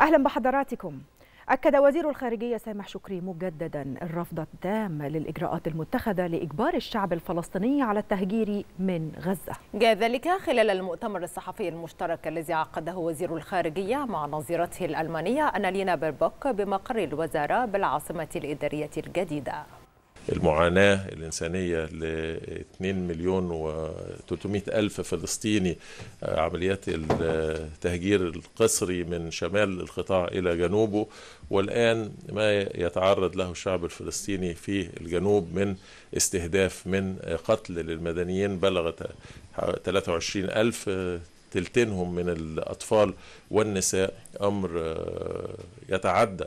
أهلا بحضراتكم أكد وزير الخارجية سامح شكري مجددا الرفض التام للإجراءات المتخذة لإجبار الشعب الفلسطيني على التهجير من غزة جاء ذلك خلال المؤتمر الصحفي المشترك الذي عقده وزير الخارجية مع نظيرته الألمانية أنالينا بيربوك بمقر الوزارة بالعاصمة الإدارية الجديدة المعاناة الإنسانية ل 2 مليون و 300 ألف فلسطيني آه، عمليات التهجير القسري من شمال القطاع إلى جنوبه والآن ما يتعرض له الشعب الفلسطيني في الجنوب من استهداف من قتل للمدنيين بلغت 23 ألف آه، تلتينهم من الأطفال والنساء أمر آه، يتعدى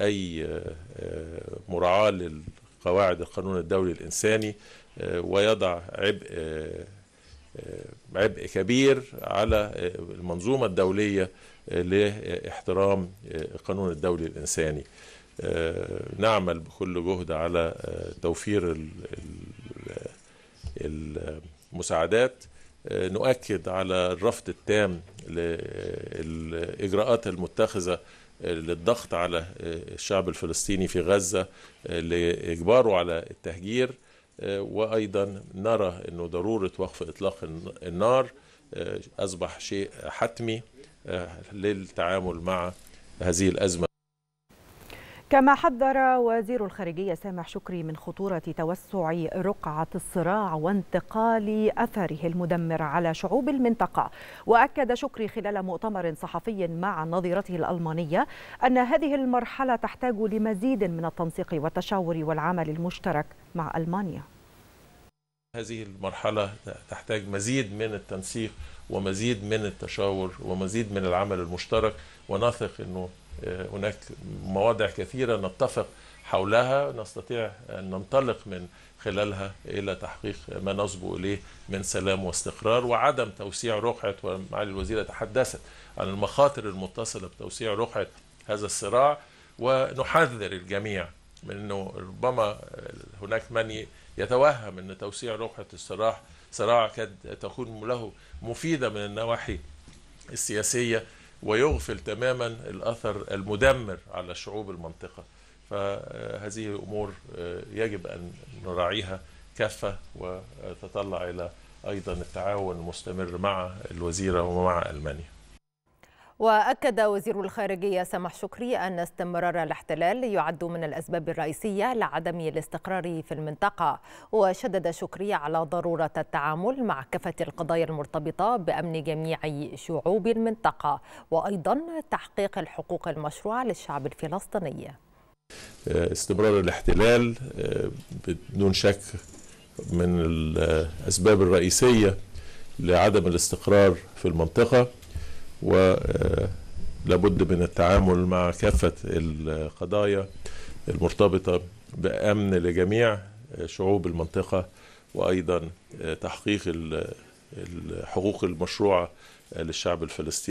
أي مراعاة قواعد القانون الدولي الإنساني آه، ويضع عبء آه، آه، عبء كبير على المنظومة الدولية لاحترام القانون الدولي الإنساني نعمل بكل جهد على توفير المساعدات نؤكد على الرفض التام للإجراءات المتخذة للضغط على الشعب الفلسطيني في غزة لإجباره على التهجير وأيضا نرى أنه ضرورة وقف إطلاق النار أصبح شيء حتمي آه، للتعامل مع هذه الأزمة كما حذر وزير الخارجية سامح شكري من خطورة توسع رقعة الصراع وانتقال أثره المدمر على شعوب المنطقة وأكد شكري خلال مؤتمر صحفي مع نظيرته الألمانية أن هذه المرحلة تحتاج لمزيد من التنسيق والتشاور والعمل المشترك مع ألمانيا هذه المرحلة تحتاج مزيد من التنسيق ومزيد من التشاور ومزيد من العمل المشترك ونثق أنه آه، هناك مواضع كثيرة نتفق حولها نستطيع أن ننطلق من خلالها إلى تحقيق ما نصبو إليه من سلام واستقرار وعدم توسيع رقعة ومعالي الوزيرة تحدثت عن المخاطر المتصلة بتوسيع رقعة هذا الصراع ونحذر الجميع من أنه ربما هناك من يتوهم أن توسيع رقعة الصراع صراع قد تكون له مفيدة من النواحي السياسية ويغفل تماما الأثر المدمر على شعوب المنطقة فهذه الأمور آه، يجب أن نراعيها كافة وتطلع إلى أيضا التعاون المستمر مع الوزيرة ومع ألمانيا وأكد وزير الخارجية سمح شكري أن استمرار الاحتلال يعد من الأسباب الرئيسية لعدم الاستقرار في المنطقة وشدد شكري على ضرورة التعامل مع كافة القضايا المرتبطة بأمن جميع شعوب المنطقة وأيضا تحقيق الحقوق المشروعة للشعب الفلسطيني آه، استمرار الاحتلال آه، بدون شك من الأسباب الرئيسية لعدم الاستقرار في المنطقة ولابد آه، من التعامل مع كافة القضايا المرتبطة بأمن لجميع شعوب المنطقة وأيضا تحقيق الحقوق المشروعة للشعب الفلسطيني